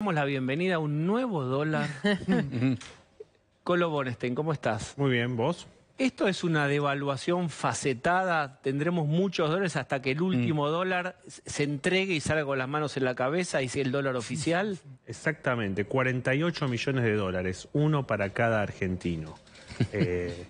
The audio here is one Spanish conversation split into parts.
Damos la bienvenida a un nuevo dólar. Colo Bonestein, ¿cómo estás? Muy bien, ¿vos? Esto es una devaluación facetada, tendremos muchos dólares hasta que el último mm. dólar se entregue y salga con las manos en la cabeza y sea el dólar oficial. Exactamente, 48 millones de dólares, uno para cada argentino. Eh,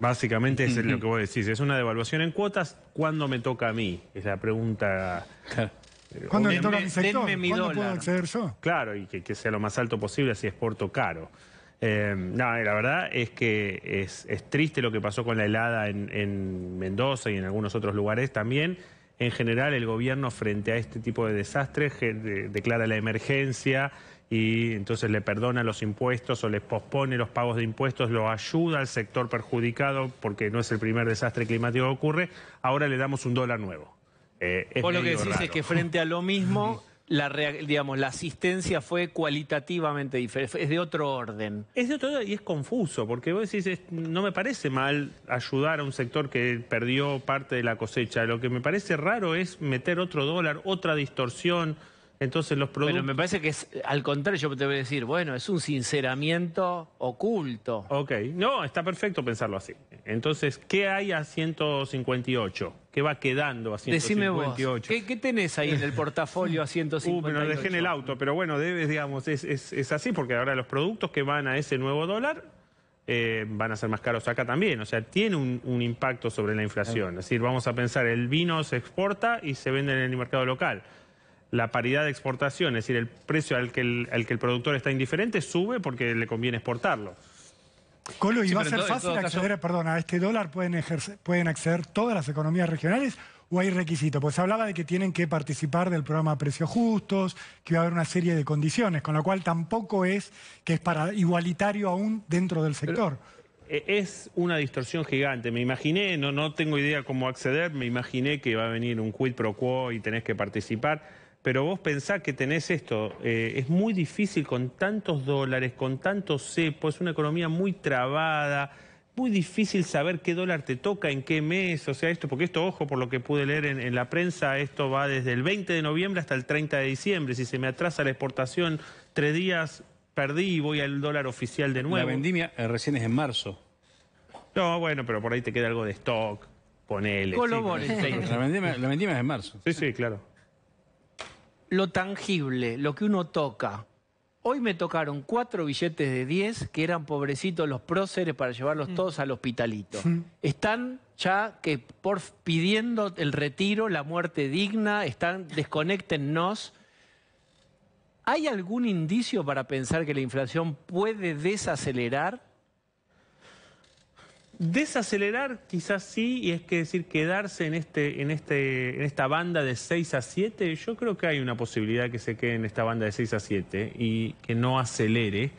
básicamente es lo que vos decís, es una devaluación en cuotas, ¿cuándo me toca a mí? Es la pregunta eh, ¿Cuándo le toca sector? acceder yo? Claro, y que, sea lo más alto posible si es caro. Em, no, eh, la verdad es que es, triste lo que pasó con la helada en, Mendoza y en algunos otros lugares también. En general, el gobierno frente a este tipo de desastres declara la emergencia y entonces le perdona los impuestos o les pospone los pagos de impuestos, lo ayuda al sector perjudicado porque no es el primer desastre climático que ocurre. Ahora le damos un dólar nuevo. Eh, vos lo que decís es que frente a lo mismo, la, digamos, la asistencia fue cualitativamente diferente, es de otro orden. Es de otro orden y es confuso, porque vos decís, no me parece mal ayudar a un sector que perdió parte de la cosecha, lo que me parece raro es meter otro dólar, otra distorsión. Entonces los productos... Bueno, me parece que es al contrario, yo te voy a decir, bueno, es un sinceramiento oculto. Ok, no, está perfecto pensarlo así. Entonces, ¿qué hay a 158? ¿Qué va quedando a 158? Decime vos, ¿qué, tenés ahí en el portafolio a 158? Uh, me lo dejé en el auto, pero bueno, debes, digamos, es, así, porque ahora los productos que van a ese nuevo dólar eh, van a ser más caros acá también. O sea, tiene un, impacto sobre la inflación. Es decir, vamos a pensar, el vino se exporta y se vende en el mercado local la paridad de exportación, es decir, el precio al que el, que el productor está indiferente sube porque le conviene exportarlo. Colo, ¿y va a ser fácil acceder, a este dólar? ¿Pueden, ¿Pueden acceder todas las economías regionales o hay requisitos? Pues se hablaba de que tienen que participar del programa Precios Justos, que va a haber una serie de condiciones, con lo cual tampoco es que es para igualitario aún dentro del sector. E-, es una distorsión gigante. Me imaginé, no, no tengo idea cómo acceder, me imaginé que va a venir un quid pro quo y tenés que participar. Pero vos pensás que tenés esto, eh, es muy difícil con tantos dólares, con tantos cepos, es una economía muy trabada, muy difícil saber qué dólar te toca, en qué mes, o sea, esto, porque esto, ojo, por lo que pude leer en, la prensa, esto va desde el 20 de noviembre hasta el 30 de diciembre. Si se me atrasa la exportación tres días, perdí y voy al dólar oficial de nuevo. La vendimia eh, recién es en marzo. No, bueno, pero por ahí te queda algo de stock, ponele. Sí, la, la vendimia es en marzo. Sí, sí, claro lo tangible, lo que uno toca. Hoy me tocaron cuatro billetes de 10 que eran pobrecitos los próceres para llevarlos mm. todos al hospitalito. Mm. Están ya que por pidiendo el retiro, la muerte digna, están desconectennos. ¿Hay algún indicio para pensar que la inflación puede desacelerar? Desacelerar quizás sí, y es que decir, quedarse en, este, en, este, en esta banda de 6 a 7, yo creo que hay una posibilidad que se quede en esta banda de 6 a 7 y que no acelere,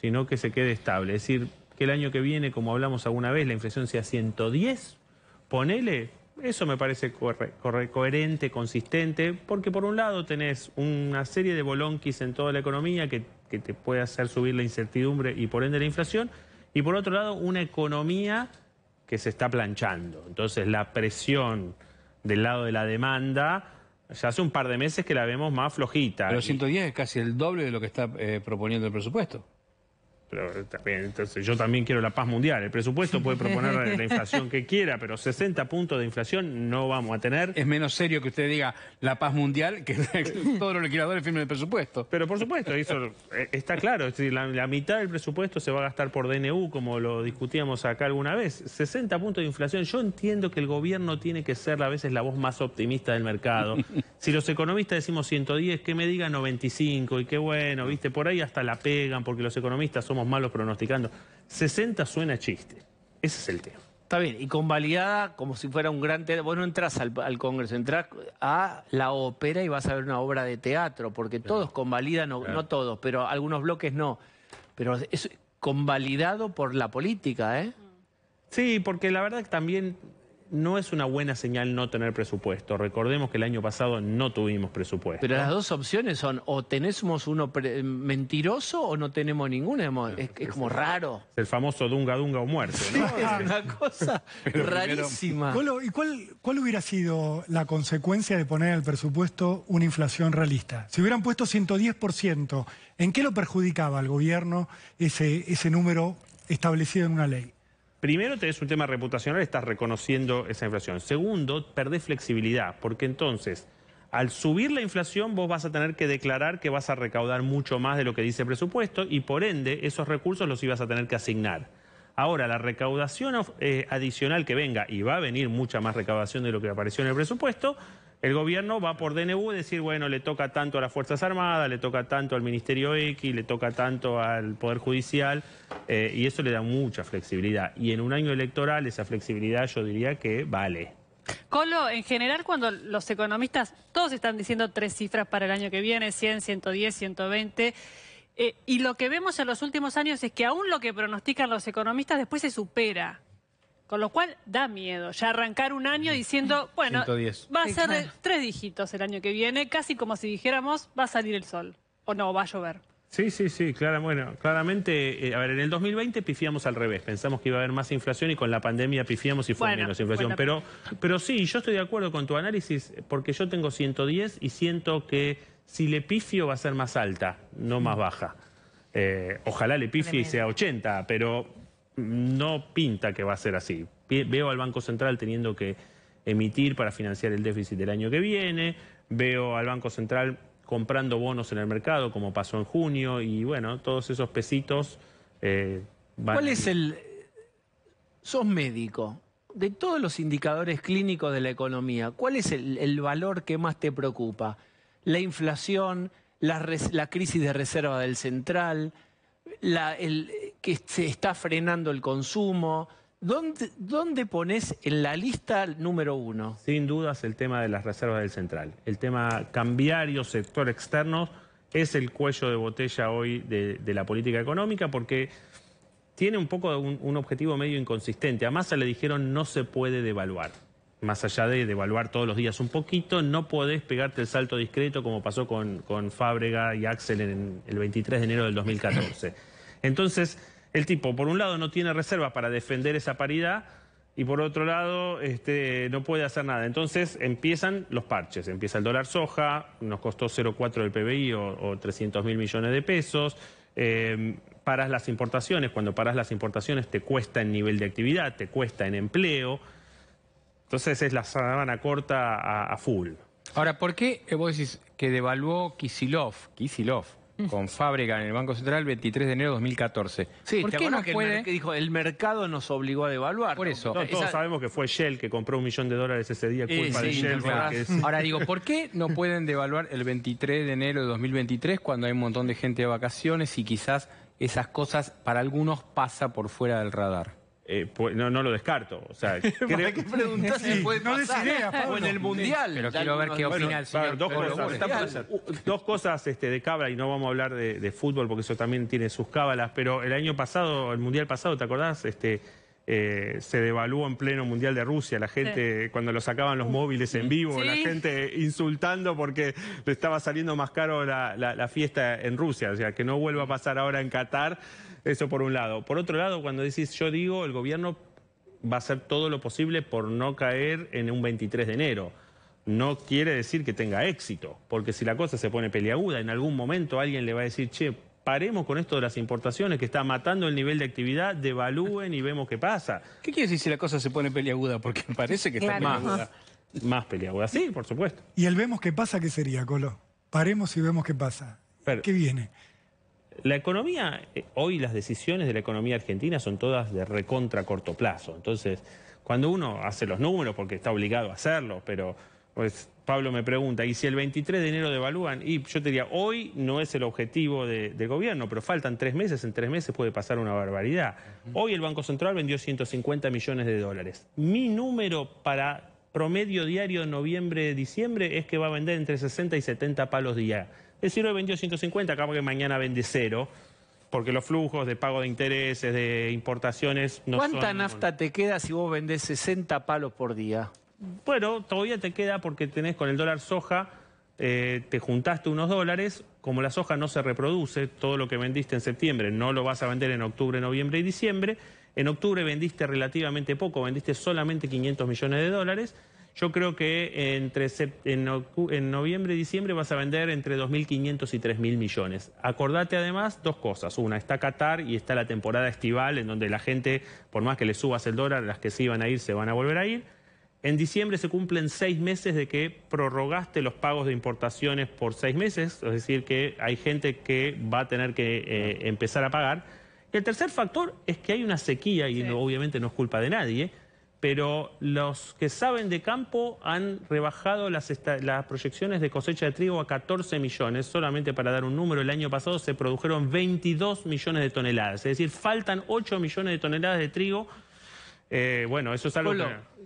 sino que se quede estable. Es decir, que el año que viene, como hablamos alguna vez, la inflación sea 110, ponele, eso me parece corre, coherente, consistente, porque por un lado tenés una serie de bolonquis en toda la economía que, que te puede hacer subir la incertidumbre y por ende la inflación, y por otro lado, una economía que se está planchando. Entonces, la presión del lado de la demanda, ya hace un par de meses que la vemos más flojita. Pero 110 es casi el doble de lo que está eh, proponiendo el presupuesto entonces, yo también quiero la paz mundial. El presupuesto puede proponer la inflación que quiera, pero 60 puntos de inflación no vamos a tener. Es menos serio que usted diga la paz mundial que todos los liquidadores firmen el presupuesto. Pero por supuesto, eso eh, está claro. Es la, mitad del presupuesto se va a gastar por DNU, como lo discutíamos acá alguna vez. 60 puntos de inflación. Yo entiendo que el gobierno tiene que ser a veces la voz más optimista del mercado. Si los economistas decimos 110, que me diga 95 y qué bueno, viste, por ahí hasta la pegan porque los economistas somos malos pronosticando. 60 suena chiste. Ese es el tema. Está bien, y convalidada como si fuera un gran teatro. Vos no entras al, Congreso, entras a la ópera y vas a ver una obra de teatro, porque todos convalidan, no, no todos, pero algunos bloques no. Pero es convalidado por la política, ¿eh? Sí, porque la verdad que también no es una buena señal no tener presupuesto. Recordemos que el año pasado no tuvimos presupuesto. Pero las dos opciones son o tenemos uno eh, mentiroso o no tenemos ninguno. es, como raro. el famoso dunga dunga o muerto. es una cosa rarísima. ¿Y cuál, cuál hubiera sido la consecuencia de poner al presupuesto una inflación realista? Si hubieran puesto 110%, ¿en qué lo perjudicaba al gobierno ese, ese número establecido en una ley? Primero, tenés un tema reputacional, estás reconociendo esa inflación. Segundo, perdés flexibilidad, porque entonces, al subir la inflación, vos vas a tener que declarar que vas a recaudar mucho más de lo que dice el presupuesto y por ende, esos recursos los ibas a tener que asignar. Ahora, la recaudación eh, adicional que venga, y va a venir mucha más recaudación de lo que apareció en el presupuesto, el gobierno va por DNU decir, bueno, le toca tanto a las Fuerzas Armadas, le toca tanto al Ministerio X, le toca tanto al Poder Judicial, eh, y eso le da mucha flexibilidad. Y en un año electoral esa flexibilidad yo diría que vale. Colo, en general cuando los economistas, todos están diciendo tres cifras para el año que viene, 100, 110, 120, y lo que vemos en los últimos años es que aún lo que pronostican los economistas después se supera. Con lo cual da miedo ya arrancar un año diciendo, bueno, va a ser tres dígitos el año que viene, casi como si dijéramos, va a salir el sol o no, va a llover. Sí, sí, sí, claro, bueno, claramente, eh, a ver, en el 2020 pifiamos al revés, pensamos que iba a haber más inflación y con la pandemia pifiamos y fue menos inflación, pero, pero sí, yo estoy de acuerdo con tu análisis porque yo tengo 110 y siento que si le pifio va a ser más alta, no más mm. baja. Eh, ojalá le pifie y sea 80, pero no pinta que va a ser así. Veo al Banco Central teniendo que emitir para financiar el déficit del año que viene, veo al Banco Central comprando bonos en el mercado, como pasó en junio, y bueno, todos esos pesitos eh, ¿Cuál es el... Sos médico, de todos los indicadores clínicos de la economía, ¿cuál es el, valor que más te preocupa? ¿La inflación, la, la crisis de reserva del central, la, el, que se está frenando el consumo. ¿Dónde, ¿Dónde pones en la lista número uno? Sin dudas el tema de las reservas del central. El tema cambiario, sector externo, es el cuello de botella hoy de, la política económica porque tiene un poco un, objetivo medio inconsistente. A Massa le dijeron no se puede devaluar. Más allá de devaluar todos los días un poquito, no podés pegarte el salto discreto como pasó con, con Fábrega y Axel en el 23 de enero del 2014. Entonces el tipo, por un lado, no tiene reserva para defender esa paridad y por otro lado este, no puede hacer nada. Entonces empiezan los parches, empieza el dólar soja, nos costó 0,4 del PBI o, 300 mil millones de pesos. Em, paras las importaciones, cuando paras las importaciones te cuesta en nivel de actividad, te cuesta en empleo. Entonces es la semana corta a, full. Ahora, ¿por qué vos decís que devaluó Kisilov? Kisilov, con fábrica en el Banco Central 23 de enero de 2014. Sí, ¿Por qué El, dijo, el mercado nos obligó a devaluar. Por eso. todos sabemos que fue Shell que compró un millón de dólares ese día, eh, culpa de Shell. Ahora digo, ¿por qué no pueden devaluar el 23 de enero de 2023 cuando hay un montón de gente de vacaciones y quizás esas cosas para algunos pasa por fuera del radar? Eh, pues, no, no lo descarto. O sea, que preguntar si puede no o en el Mundial. Pero quiero ver qué opina el señor. Dos cosas, este, de cábala, y no vamos a hablar de, de, fútbol porque eso también tiene sus cábalas, pero el año pasado, el Mundial pasado, ¿te acordás? Este, eh, se devaluó en pleno Mundial de Rusia, la gente, cuando lo sacaban los móviles en vivo, la gente insultando porque le estaba saliendo más caro la, la, la, fiesta en Rusia, o sea, que no vuelva a pasar ahora en Qatar, eso por un lado. Por otro lado, cuando decís yo digo, el gobierno va a hacer todo lo posible por no caer en un 23 de enero. No quiere decir que tenga éxito, porque si la cosa se pone peliaguda, en algún momento alguien le va a decir, che, paremos con esto de las importaciones, que está matando el nivel de actividad, devalúen y vemos qué pasa. ¿Qué quiere decir si la cosa se pone peliaguda? Porque parece que está Más, más peliaguda, sí, por supuesto. ¿Y el vemos qué pasa qué sería, Colo? Paremos y vemos qué pasa. ¿Qué viene? La economía, eh, hoy las decisiones de la economía argentina son todas de recontra corto plazo. Entonces, cuando uno hace los números, porque está obligado a hacerlo, pero pues Pablo me pregunta, ¿y si el 23 de enero devalúan? Y yo te diría, hoy no es el objetivo de, del gobierno, pero faltan tres meses, en tres meses puede pasar una barbaridad. Hoy el Banco Central vendió 150 millones de dólares. Mi número para promedio diario noviembre-diciembre es que va a vender entre 60 y 70 palos día. Es decir, hoy vendió 150, acabo que mañana vende cero porque los flujos de pago de intereses, de importaciones... no ¿Cuánta nafta te queda si vos vendés 60 palos por día? bueno, todavía te queda porque tenés con el dólar soja, eh, te juntaste unos dólares, como la soja no se reproduce, todo lo que vendiste en septiembre no lo vas a vender en octubre, noviembre y diciembre, en octubre vendiste relativamente poco, vendiste solamente 500 millones de dólares, yo creo que entre en, noviembre y diciembre vas a vender entre 2.500 y 3.000 millones. Acordate además dos cosas. Una, está Qatar y está la temporada estival en donde la gente, por más que le subas el dólar, las que se iban a ir se van a volver a ir. En diciembre se cumplen seis meses de que prorrogaste los pagos de importaciones por seis meses, es decir, que hay gente que va a tener que eh, empezar a pagar. el tercer factor es que hay una sequía, y obviamente no es culpa de nadie, pero los que saben de campo han rebajado las, las proyecciones de cosecha de trigo a 14 millones. Solamente para dar un número, el año pasado se produjeron 22 millones de toneladas, es decir, faltan 8 millones de toneladas de trigo eh, bueno, eso es algo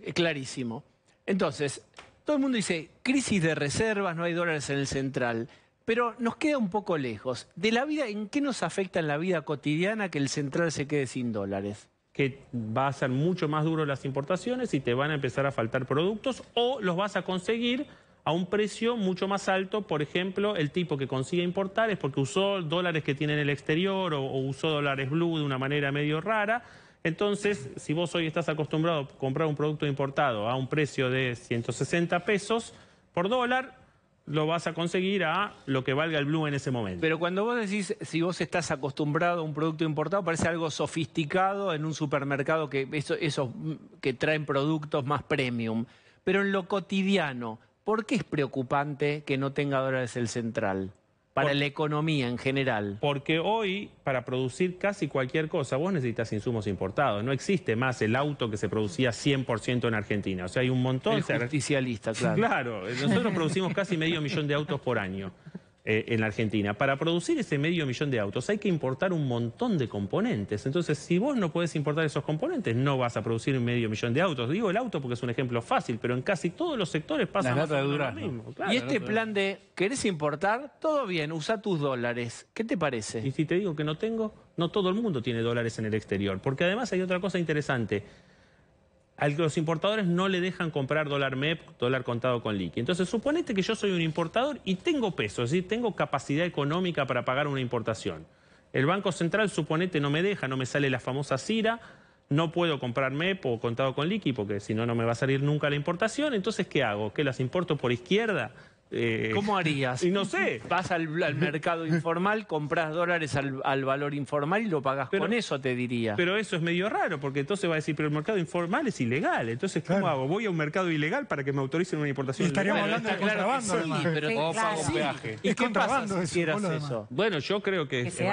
eh, Clarísimo. Entonces, todo el mundo dice, crisis de reservas, no hay dólares en el central. Pero nos queda un poco lejos. De la vida, ¿en qué nos afecta en la vida cotidiana que el central se quede sin dólares? que va a ser mucho más duro las importaciones y te van a empezar a faltar productos o los vas a conseguir a un precio mucho más alto. Por ejemplo, el tipo que consigue importar es porque usó dólares que tiene en el exterior o, o usó dólares blue de una manera medio rara entonces, si vos hoy estás acostumbrado a comprar un producto importado a un precio de 160 pesos por dólar, lo vas a conseguir a lo que valga el blue en ese momento. Pero cuando vos decís, si vos estás acostumbrado a un producto importado, parece algo sofisticado en un supermercado que mm, que traen productos más premium. Pero en lo cotidiano, ¿por qué es preocupante que no tenga dólares el central? para la economía en general. Porque hoy, para producir casi cualquier cosa, vos necesitas insumos importados. No existe más el auto que se producía 100% en Argentina. O sea, hay un montón... El justicialista, claro. Claro. Nosotros producimos casi medio millón de autos por año. Eh, en la Argentina. Para producir ese medio millón de autos hay que importar un montón de componentes. Entonces, si vos no podés importar esos componentes, no vas a producir un medio millón de autos. Digo el auto porque es un ejemplo fácil, pero en casi todos los sectores pasa lo mismo. y este plan de, ¿querés importar? Todo bien, usa tus dólares. ¿Qué te parece? Y si te digo que no tengo, no todo el mundo tiene dólares en el exterior. Porque además hay otra cosa interesante al que los importadores no le dejan comprar dólar MEP, dólar contado con liqui. Entonces, suponete que yo soy un importador y tengo peso, es decir, tengo capacidad económica para pagar una importación. El Banco Central, suponete, no me deja, no me sale la famosa CIRA, no puedo comprar MEP o contado con liqui porque si no, no me va a salir nunca la importación. Entonces, ¿qué hago? ¿Que las importo por izquierda? Eh, ¿Cómo harías? Y no sé. Vas al, mercado informal, compras dólares al, valor informal y lo pagas con eso, te diría. Pero eso es medio raro, porque entonces va a decir, pero el mercado informal es ilegal. Entonces, ¿cómo hago? Voy a un mercado ilegal para que me autoricen una importación. Y estaríamos hablando de contrabando. sí, pero o pago peaje. ¿Y, qué pasa si eso? Bueno, yo creo que, es,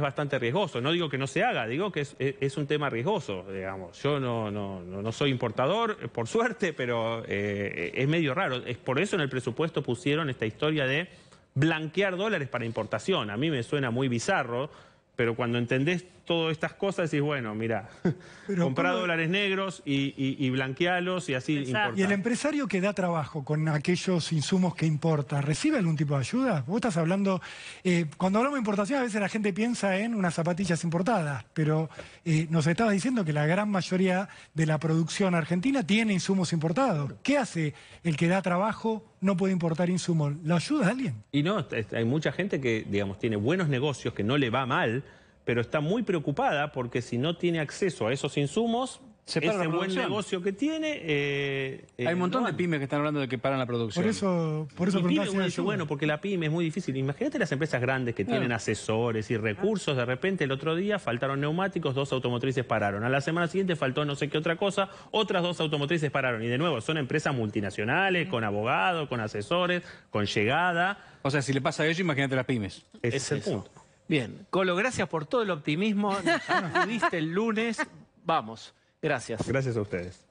bastante, riesgoso. No digo que no se haga, digo que es, un tema riesgoso, digamos. Yo no, no, soy importador, por suerte, pero eh, es medio raro. Es por eso en el presupuesto hicieron esta historia de blanquear dólares para importación. A mí me suena muy bizarro, pero cuando entendés todas estas cosas, y bueno, mira, comprar dólares negros y, blanquearlos y, blanquealos y así ¿Y el empresario que da trabajo con aquellos insumos que importa, recibe algún tipo de ayuda? Vos estás hablando, eh, cuando hablamos de importación a veces la gente piensa en unas zapatillas importadas, pero eh, nos estabas diciendo que la gran mayoría de la producción argentina tiene insumos importados. ¿Qué hace el que da trabajo no puede importar insumos. ¿Lo ayuda a alguien? Y no, hay mucha gente que, digamos, tiene buenos negocios, que no le va mal, pero está muy preocupada porque si no tiene acceso a esos insumos, ese buen negocio que tiene... Eh, eh, hay un montón de pymes que están hablando de que paran la producción. Por eso, por eso uno bueno, porque la pyme es muy difícil. Imagínate las empresas grandes que tienen asesores y recursos. De repente, el otro día faltaron neumáticos, dos automotrices pararon. A la semana siguiente faltó no sé qué otra cosa, otras dos automotrices pararon. Y de nuevo, son empresas multinacionales, con abogados, con asesores, con llegada. O sea, si le pasa a ellos, imagínate las pymes. es, el punto. Bien, Colo, gracias por todo el optimismo. Nos el lunes. Vamos, gracias. Gracias a ustedes.